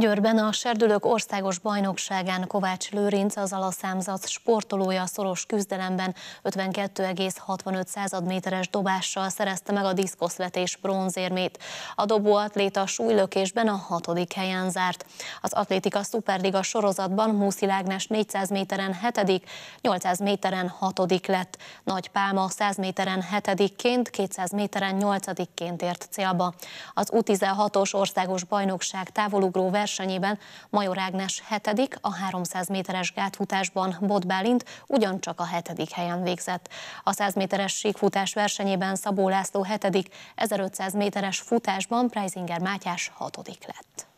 Győrben a Serdülők Országos Bajnokságán Kovács Lőrinc az alaszámzat sportolója a szoros küzdelemben 52,65 méteres dobással szerezte meg a diszkoszvetés bronzérmét. A dobó atléta súlylökésben a hatodik helyen zárt. Az Atlétika Szuperliga sorozatban Múszil Lágnes 400 méteren hetedik, 800 méteren hatodik lett. Nagy Pálma 100 méteren hetedikként, 200 méteren nyolcadikként ért célba. Az U16-os országos bajnokság távolugró versenyében Major Ágnes hetedik, a 300 méteres gátfutásban Bot Bálint ugyancsak a hetedik helyen végzett. A 100 méteres síkfutás versenyében Szabó László hetedik, 1500 méteres futásban Preisinger Mátyás hatodik lett.